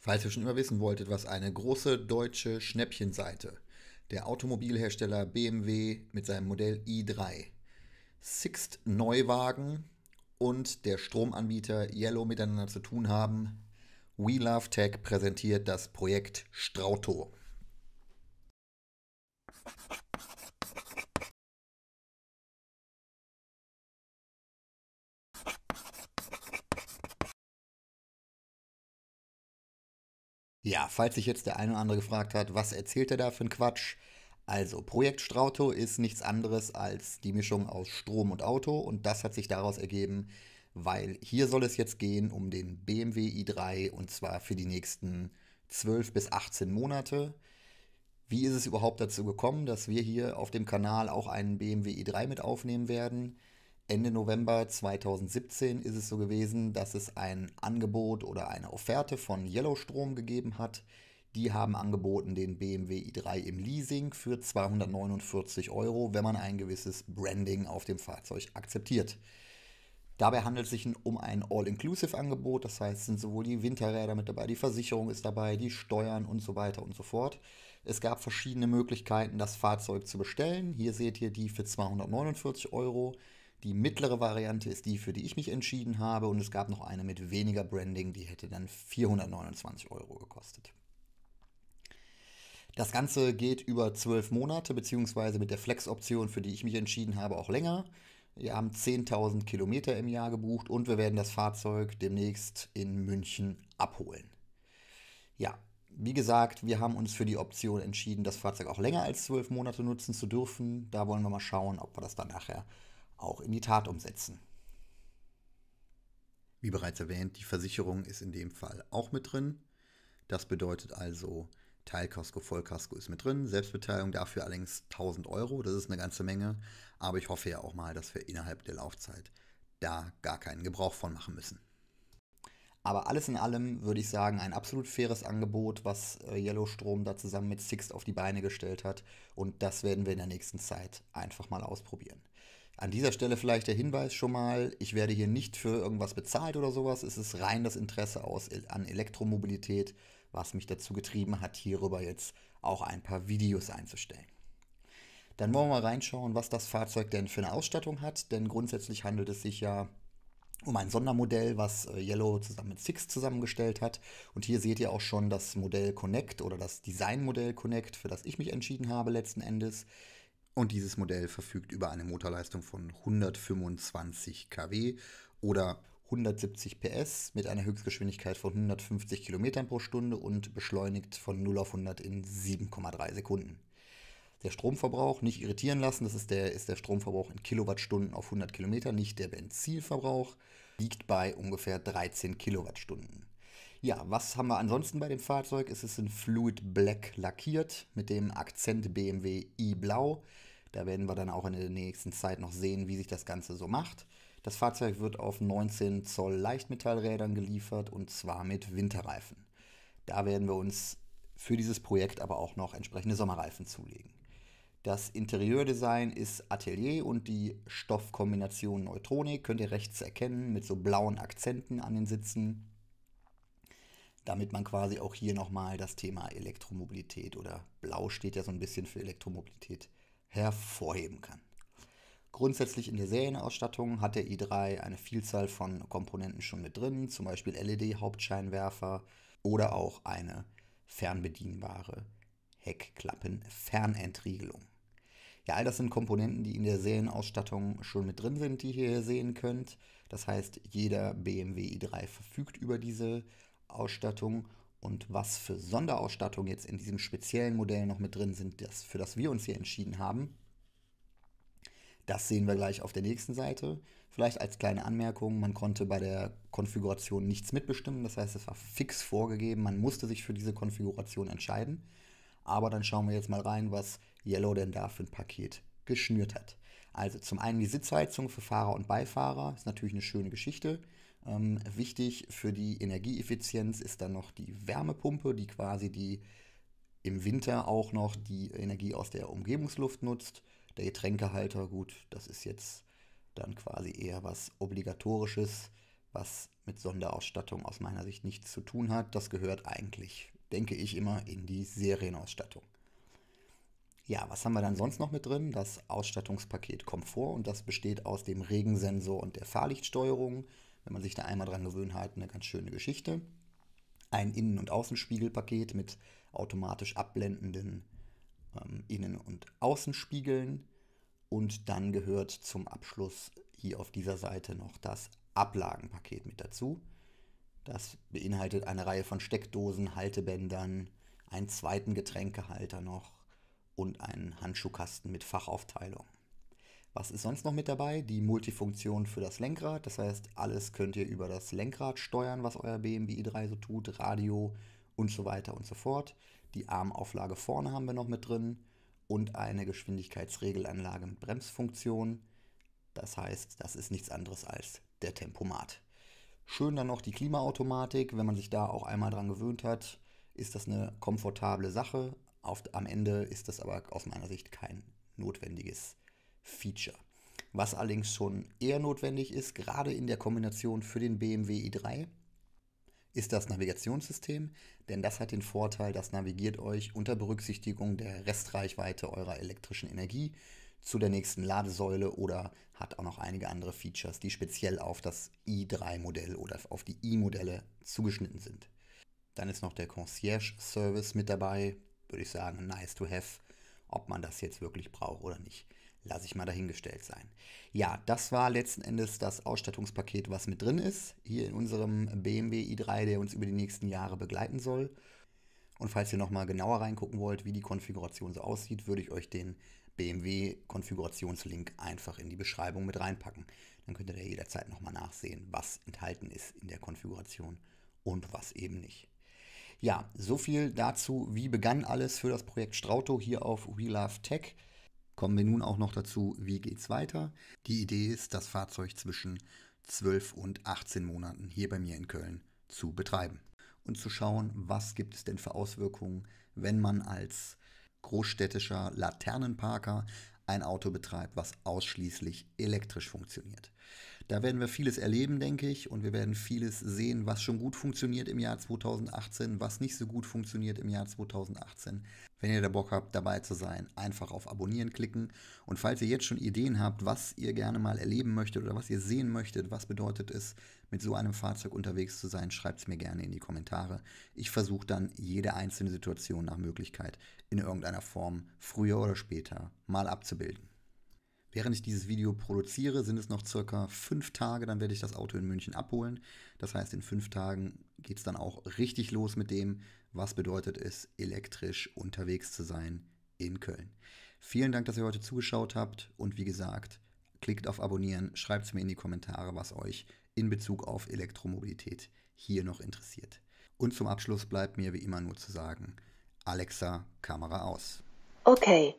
Falls ihr schon immer wissen wolltet, was eine große deutsche Schnäppchenseite, der Automobilhersteller BMW mit seinem Modell i3, Sixt Neuwagen und der Stromanbieter Yellow miteinander zu tun haben, We Love Tech präsentiert das Projekt Strauto. Ja, falls sich jetzt der eine oder andere gefragt hat, was erzählt er da für einen Quatsch? Also, Projekt Strauto ist nichts anderes als die Mischung aus Strom und Auto und das hat sich daraus ergeben, weil hier soll es jetzt gehen um den BMW i3 und zwar für die nächsten 12 bis 18 Monate. Wie ist es überhaupt dazu gekommen, dass wir hier auf dem Kanal auch einen BMW i3 mit aufnehmen werden? Ende November 2017 ist es so gewesen, dass es ein Angebot oder eine Offerte von Yellowstrom gegeben hat. Die haben angeboten den BMW i3 im Leasing für 249 Euro, wenn man ein gewisses Branding auf dem Fahrzeug akzeptiert. Dabei handelt es sich um ein All-Inclusive-Angebot, das heißt, sind sowohl die Winterräder mit dabei, die Versicherung ist dabei, die Steuern und so weiter und so fort. Es gab verschiedene Möglichkeiten, das Fahrzeug zu bestellen. Hier seht ihr die für 249 Euro. Die mittlere Variante ist die, für die ich mich entschieden habe und es gab noch eine mit weniger Branding, die hätte dann 429 Euro gekostet. Das Ganze geht über zwölf Monate, beziehungsweise mit der Flex-Option, für die ich mich entschieden habe, auch länger. Wir haben 10.000 Kilometer im Jahr gebucht und wir werden das Fahrzeug demnächst in München abholen. Ja, wie gesagt, wir haben uns für die Option entschieden, das Fahrzeug auch länger als zwölf Monate nutzen zu dürfen. Da wollen wir mal schauen, ob wir das dann nachher auch in die Tat umsetzen. Wie bereits erwähnt, die Versicherung ist in dem Fall auch mit drin. Das bedeutet also, Teilkasko, Vollkasko ist mit drin. Selbstbeteiligung dafür allerdings 1000 Euro, das ist eine ganze Menge. Aber ich hoffe ja auch mal, dass wir innerhalb der Laufzeit da gar keinen Gebrauch von machen müssen. Aber alles in allem würde ich sagen, ein absolut faires Angebot, was äh, Yellowstrom da zusammen mit Sixt auf die Beine gestellt hat. Und das werden wir in der nächsten Zeit einfach mal ausprobieren. An dieser Stelle vielleicht der Hinweis schon mal, ich werde hier nicht für irgendwas bezahlt oder sowas. Es ist rein das Interesse aus, an Elektromobilität, was mich dazu getrieben hat, hierüber jetzt auch ein paar Videos einzustellen. Dann wollen wir mal reinschauen, was das Fahrzeug denn für eine Ausstattung hat, denn grundsätzlich handelt es sich ja um ein Sondermodell, was äh, Yellow zusammen mit Six zusammengestellt hat. Und hier seht ihr auch schon das Modell Connect oder das Designmodell Connect, für das ich mich entschieden habe letzten Endes. Und dieses Modell verfügt über eine Motorleistung von 125 kW oder 170 PS mit einer Höchstgeschwindigkeit von 150 km pro Stunde und beschleunigt von 0 auf 100 in 7,3 Sekunden. Der Stromverbrauch nicht irritieren lassen, das ist der, ist der Stromverbrauch in Kilowattstunden auf 100 Kilometer, nicht der Benzinverbrauch, liegt bei ungefähr 13 Kilowattstunden. Ja, was haben wir ansonsten bei dem Fahrzeug? Es ist in Fluid Black lackiert mit dem Akzent BMW i-Blau. E da werden wir dann auch in der nächsten Zeit noch sehen, wie sich das Ganze so macht. Das Fahrzeug wird auf 19 Zoll Leichtmetallrädern geliefert und zwar mit Winterreifen. Da werden wir uns für dieses Projekt aber auch noch entsprechende Sommerreifen zulegen. Das Interieurdesign ist Atelier und die Stoffkombination Neutronik könnt ihr rechts erkennen mit so blauen Akzenten an den Sitzen, damit man quasi auch hier nochmal das Thema Elektromobilität oder blau steht ja so ein bisschen für Elektromobilität hervorheben kann. Grundsätzlich in der Serienausstattung hat der i3 eine Vielzahl von Komponenten schon mit drin, zum Beispiel LED-Hauptscheinwerfer oder auch eine fernbedienbare Heckklappen-Fernentriegelung. Ja, all das sind Komponenten, die in der Serienausstattung schon mit drin sind, die ihr hier sehen könnt. Das heißt, jeder BMW i3 verfügt über diese Ausstattung und was für Sonderausstattungen jetzt in diesem speziellen Modell noch mit drin sind, das, für das wir uns hier entschieden haben, das sehen wir gleich auf der nächsten Seite. Vielleicht als kleine Anmerkung, man konnte bei der Konfiguration nichts mitbestimmen, das heißt, es war fix vorgegeben, man musste sich für diese Konfiguration entscheiden. Aber dann schauen wir jetzt mal rein, was Yellow denn da für ein Paket geschnürt hat. Also zum einen die Sitzheizung für Fahrer und Beifahrer, ist natürlich eine schöne Geschichte. Ähm, wichtig für die Energieeffizienz ist dann noch die Wärmepumpe, die quasi die im Winter auch noch die Energie aus der Umgebungsluft nutzt. Der Getränkehalter, gut, das ist jetzt dann quasi eher was Obligatorisches, was mit Sonderausstattung aus meiner Sicht nichts zu tun hat. Das gehört eigentlich, denke ich, immer in die Serienausstattung. Ja, was haben wir dann sonst noch mit drin? Das Ausstattungspaket Komfort und das besteht aus dem Regensensor und der Fahrlichtsteuerung, wenn man sich da einmal dran gewöhnt hat, eine ganz schöne Geschichte. Ein Innen- und Außenspiegelpaket mit automatisch abblendenden ähm, Innen- und Außenspiegeln. Und dann gehört zum Abschluss hier auf dieser Seite noch das Ablagenpaket mit dazu. Das beinhaltet eine Reihe von Steckdosen, Haltebändern, einen zweiten Getränkehalter noch und einen Handschuhkasten mit Fachaufteilung. Was ist sonst noch mit dabei? Die Multifunktion für das Lenkrad. Das heißt, alles könnt ihr über das Lenkrad steuern, was euer BMW i3 so tut, Radio und so weiter und so fort. Die Armauflage vorne haben wir noch mit drin und eine Geschwindigkeitsregelanlage mit Bremsfunktion. Das heißt, das ist nichts anderes als der Tempomat. Schön dann noch die Klimaautomatik. Wenn man sich da auch einmal dran gewöhnt hat, ist das eine komfortable Sache. Auf, am Ende ist das aber aus meiner Sicht kein notwendiges Feature. Was allerdings schon eher notwendig ist, gerade in der Kombination für den BMW e i3, ist das Navigationssystem, denn das hat den Vorteil, das navigiert euch unter Berücksichtigung der Restreichweite eurer elektrischen Energie zu der nächsten Ladesäule oder hat auch noch einige andere Features, die speziell auf das e i3-Modell oder auf die i-Modelle zugeschnitten sind. Dann ist noch der Concierge-Service mit dabei, würde ich sagen, nice to have, ob man das jetzt wirklich braucht oder nicht lasse ich mal dahingestellt sein. Ja, das war letzten Endes das Ausstattungspaket, was mit drin ist, hier in unserem BMW i3, der uns über die nächsten Jahre begleiten soll. Und falls ihr nochmal genauer reingucken wollt, wie die Konfiguration so aussieht, würde ich euch den BMW-Konfigurationslink einfach in die Beschreibung mit reinpacken. Dann könnt ihr da jederzeit nochmal nachsehen, was enthalten ist in der Konfiguration und was eben nicht. Ja, so viel dazu, wie begann alles für das Projekt Strauto hier auf We Love Tech kommen wir nun auch noch dazu, wie geht es weiter. Die Idee ist, das Fahrzeug zwischen 12 und 18 Monaten hier bei mir in Köln zu betreiben und zu schauen, was gibt es denn für Auswirkungen, wenn man als großstädtischer Laternenparker ein Auto betreibt, was ausschließlich elektrisch funktioniert. Da werden wir vieles erleben, denke ich, und wir werden vieles sehen, was schon gut funktioniert im Jahr 2018, was nicht so gut funktioniert im Jahr 2018. Wenn ihr da Bock habt, dabei zu sein, einfach auf Abonnieren klicken. Und falls ihr jetzt schon Ideen habt, was ihr gerne mal erleben möchtet oder was ihr sehen möchtet, was bedeutet es, mit so einem Fahrzeug unterwegs zu sein, schreibt es mir gerne in die Kommentare. Ich versuche dann jede einzelne Situation nach Möglichkeit in irgendeiner Form, früher oder später, mal abzubilden. Während ich dieses Video produziere, sind es noch circa fünf Tage, dann werde ich das Auto in München abholen. Das heißt, in fünf Tagen geht es dann auch richtig los mit dem was bedeutet es, elektrisch unterwegs zu sein in Köln. Vielen Dank, dass ihr heute zugeschaut habt und wie gesagt, klickt auf Abonnieren, schreibt es mir in die Kommentare, was euch in Bezug auf Elektromobilität hier noch interessiert. Und zum Abschluss bleibt mir wie immer nur zu sagen, Alexa, Kamera aus. Okay.